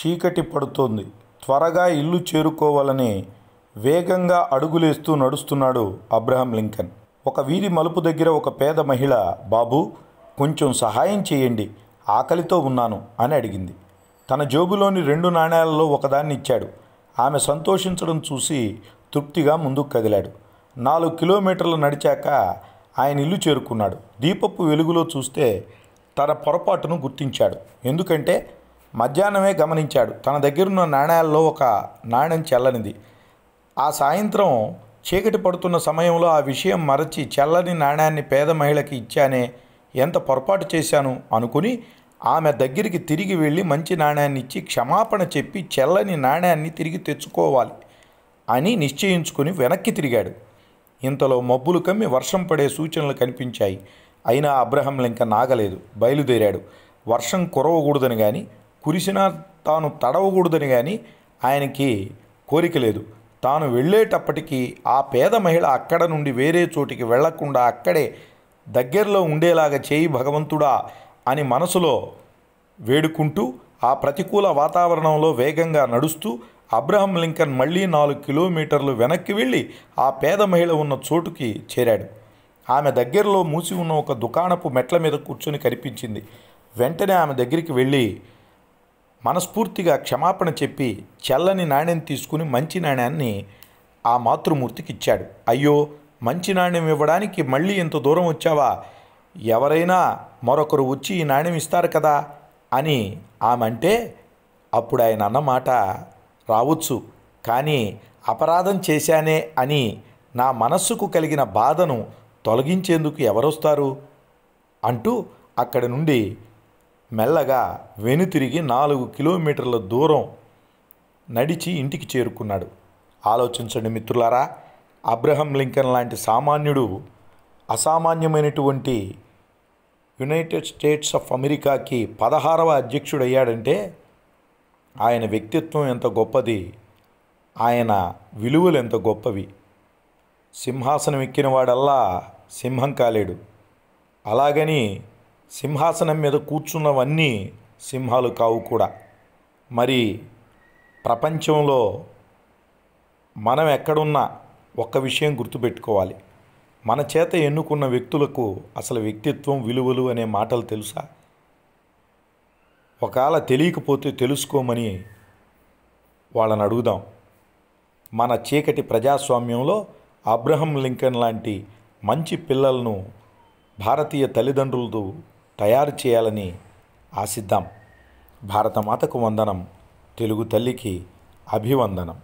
చీకటి పడుతోంది త్వరగా ఇల్లు చేరుకోవాలని వేగంగా అడుగులేస్తూ నడుస్తున్నాడు అబ్రహం లింకన్ ఒక వీధి మలుపు దగ్గర ఒక పేద మహిళ బాబు కొంచెం సహాయం చేయండి ఆకలితో ఉన్నాను అని అడిగింది తన జోబులోని రెండు నాణ్యాలలో ఒకదాన్ని ఇచ్చాడు ఆమె సంతోషించడం చూసి తృప్తిగా ముందుకు కదిలాడు నాలుగు కిలోమీటర్లు నడిచాక ఆయన ఇల్లు చేరుకున్నాడు దీపపు వెలుగులో చూస్తే తన పొరపాటును గుర్తించాడు ఎందుకంటే మధ్యాహ్నమే గమనించాడు తన దగ్గరున్న నాణ్యాల్లో ఒక నాణ్యం చల్లనిది ఆ సాయంత్రం చీకటి పడుతున్న సమయంలో ఆ విషయం మరచి చల్లని నాణ్యాన్ని పేద మహిళకి ఇచ్చానే ఎంత పొరపాటు చేశాను అనుకుని ఆమె దగ్గరికి తిరిగి వెళ్ళి మంచి నాణ్యాన్ని ఇచ్చి క్షమాపణ చెప్పి చెల్లని నాణ్యాన్ని తిరిగి తెచ్చుకోవాలి అని నిశ్చయించుకుని వెనక్కి తిరిగాడు ఇంతలో మబ్బులు కమ్మి వర్షం పడే సూచనలు కనిపించాయి అయినా అబ్రహం ఇంకా నాగలేదు బయలుదేరాడు వర్షం కురవకూడదని కానీ కురిసినా తాను తడవకూడదని కానీ ఆయనకి కోరిక లేదు తాను వెళ్ళేటప్పటికీ ఆ పేద మహిళ అక్కడ నుండి వేరే చోటికి వెళ్లకుండా అక్కడే దగ్గరలో ఉండేలాగా చేయి భగవంతుడా అని మనసులో వేడుకుంటూ ఆ ప్రతికూల వాతావరణంలో వేగంగా నడుస్తూ అబ్రహం లింకన్ మళ్ళీ నాలుగు కిలోమీటర్లు వెనక్కి వెళ్ళి ఆ పేద మహిళ ఉన్న చోటుకి చేరాడు ఆమె దగ్గరలో మూసి ఉన్న ఒక దుకాణపు మెట్ల మీద కూర్చొని కనిపించింది వెంటనే ఆమె దగ్గరికి వెళ్ళి మనస్ఫూర్తిగా క్షమాపణ చెప్పి చల్లని నాణ్యం తీసుకుని మంచి నాణ్యాన్ని ఆ మాతృమూర్తికి ఇచ్చాడు అయ్యో మంచి నాణ్యం ఇవ్వడానికి మళ్ళీ ఇంత దూరం వచ్చావా ఎవరైనా మరొకరు వచ్చి ఈ నాణ్యం ఇస్తారు కదా అని ఆమె అంటే అప్పుడు ఆయన అన్నమాట రావచ్చు కానీ అపరాధం చేశానే అని నా మనస్సుకు కలిగిన బాధను తొలగించేందుకు ఎవరొస్తారు అంటూ అక్కడి నుండి మెల్లగా వెనుతిరిగి నాలుగు కిలోమీటర్ల దూరం నడిచి ఇంటికి చేరుకున్నాడు ఆలోచించండి మిత్రులారా అబ్రహం లింకన్ లాంటి సామాన్యుడు అసామాన్యమైనటువంటి యునైటెడ్ స్టేట్స్ ఆఫ్ అమెరికాకి పదహారవ అధ్యక్షుడయ్యాడంటే ఆయన వ్యక్తిత్వం ఎంత గొప్పది ఆయన విలువలు ఎంత గొప్పవి సింహాసనం ఎక్కిన వాడల్లా సింహం కాలేడు అలాగని సింహాసనం మీద కూర్చున్నవన్నీ సింహాలు కావు కూడా మరి ప్రపంచంలో మనం ఎక్కడున్నా ఒక్క విషయం గుర్తుపెట్టుకోవాలి మన చేత ఎన్నుకున్న వ్యక్తులకు అసలు వ్యక్తిత్వం విలువలు అనే మాటలు తెలుసా ఒకవేళ తెలియకపోతే తెలుసుకోమని వాళ్ళని అడుగుదాం మన చీకటి ప్రజాస్వామ్యంలో అబ్రహం లింకన్ లాంటి మంచి పిల్లలను భారతీయ తల్లిదండ్రులతో తయారు చేయాలని ఆశిద్దాం భారతమాతకు వందనం తెలుగు తల్లికి అభివందనం